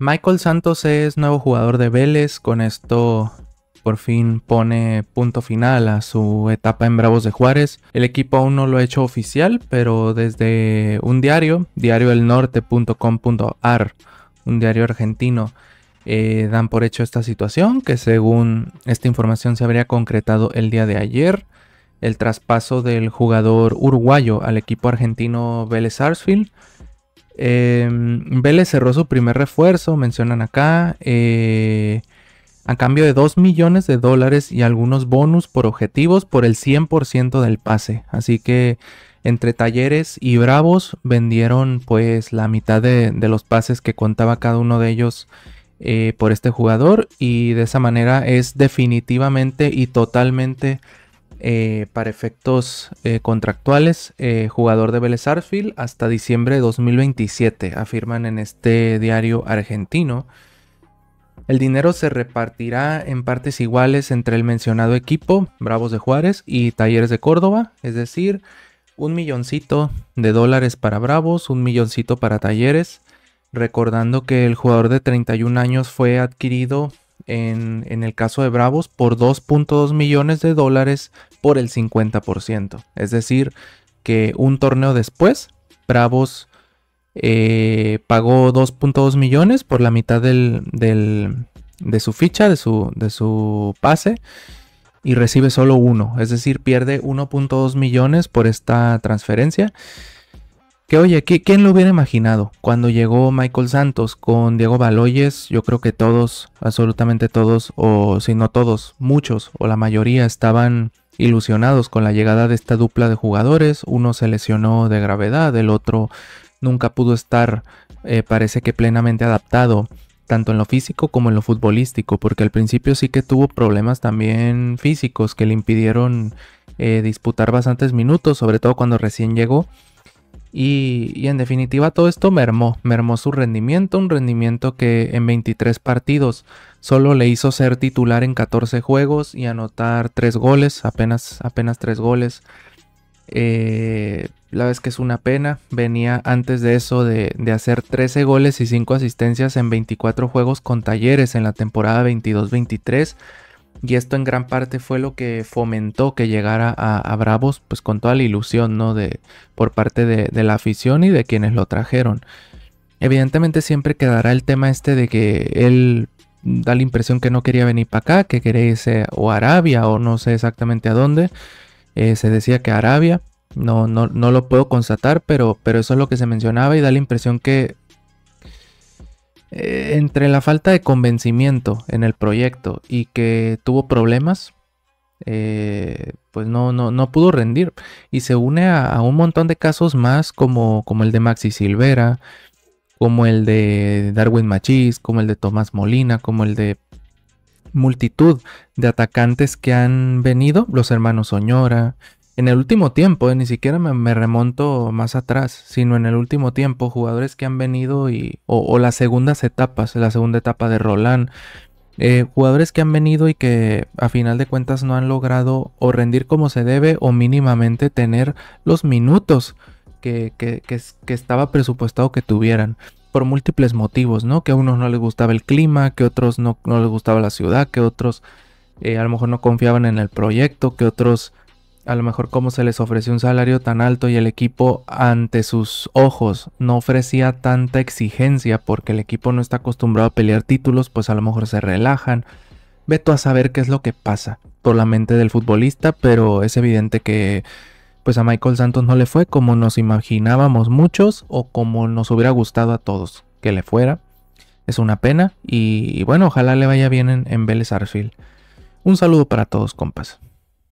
Michael Santos es nuevo jugador de Vélez, con esto por fin pone punto final a su etapa en Bravos de Juárez. El equipo aún no lo ha hecho oficial, pero desde un diario, diarioelnorte.com.ar, un diario argentino, eh, dan por hecho esta situación, que según esta información se habría concretado el día de ayer. El traspaso del jugador uruguayo al equipo argentino Vélez Sarsfield Em, Vélez cerró su primer refuerzo, mencionan acá, eh, a cambio de 2 millones de dólares y algunos bonus por objetivos por el 100% del pase. Así que entre Talleres y Bravos vendieron pues la mitad de, los pases que contaba cada uno de ellos eh, por este jugador y de esa manera es definitivamente y totalmente eh, para efectos eh, contractuales, eh, jugador de Vélez hasta diciembre de 2027, afirman en este diario argentino. El dinero se repartirá en partes iguales entre el mencionado equipo, Bravos de Juárez y Talleres de Córdoba, es decir, un milloncito de dólares para Bravos, un milloncito para Talleres, recordando que el jugador de 31 años fue adquirido en, el caso de Bravos por 2.2 millones de dólares por el 50%. Es decir, que un torneo después, Bravos eh, pagó 2.2 millones por la mitad de su ficha, de su, de su pase, y recibe solo uno. Es decir, pierde 1.2 millones por esta transferencia. Que oye, ¿quién lo hubiera imaginado? Cuando llegó Michael Santos con Diego Baloyes, yo creo que todos, absolutamente todos, o si no todos, muchos o la mayoría estaban ilusionados con la llegada de esta dupla de jugadores. Uno se lesionó de gravedad, el otro nunca pudo estar, eh, parece que plenamente adaptado, tanto en lo físico como en lo futbolístico, porque al principio sí que tuvo problemas también físicos que le impidieron eh, disputar bastantes minutos, sobre todo cuando recién llegó. Y, en definitiva todo esto mermó, mermó su rendimiento, un rendimiento que en 23 partidos solo le hizo ser titular en 14 juegos y anotar 3 goles, apenas, apenas 3 goles. Eh, la vez que es una pena, venía antes de eso de, hacer 13 goles y 5 asistencias en 24 juegos con talleres en la temporada 22-23. Y esto en gran parte fue lo que fomentó que llegara a, Bravos, pues con toda la ilusión, ¿no? De, por parte de, la afición y de quienes lo trajeron. Evidentemente siempre quedará el tema este de que él da la impresión que no quería venir para acá, que quería irse o Arabia o no sé exactamente a dónde. Eh, se decía que Arabia, no, no, no lo puedo constatar, pero, pero eso es lo que se mencionaba y da la impresión que eh, entre la falta de convencimiento en el proyecto y que tuvo problemas, eh, pues no, no, no, pudo rendir. Y se une a, un montón de casos más como, como, el de Maxi Silvera, como el de Darwin Machis, como el de Tomás Molina, como el de multitud de atacantes que han venido, los hermanos Soñora, en el último tiempo, eh, ni siquiera me, remonto más atrás, sino en el último tiempo, jugadores que han venido y, o, las segundas etapas, la segunda etapa de Roland, eh, jugadores que han venido y que a final de cuentas no han logrado o rendir como se debe o mínimamente tener los minutos que, que, estaba presupuestado que tuvieran por múltiples motivos, ¿no? Que a unos no les gustaba el clima, que a otros no, les gustaba la ciudad, que otros eh, a lo mejor no confiaban en el proyecto, que otros a lo mejor como se les ofreció un salario tan alto y el equipo ante sus ojos no ofrecía tanta exigencia porque el equipo no está acostumbrado a pelear títulos, pues a lo mejor se relajan. Veto a saber qué es lo que pasa por la mente del futbolista, pero es evidente que pues a Michael Santos no le fue como nos imaginábamos muchos o como nos hubiera gustado a todos que le fuera. Es una pena y, bueno, ojalá le vaya bien en, en Vélez Un saludo para todos, compas.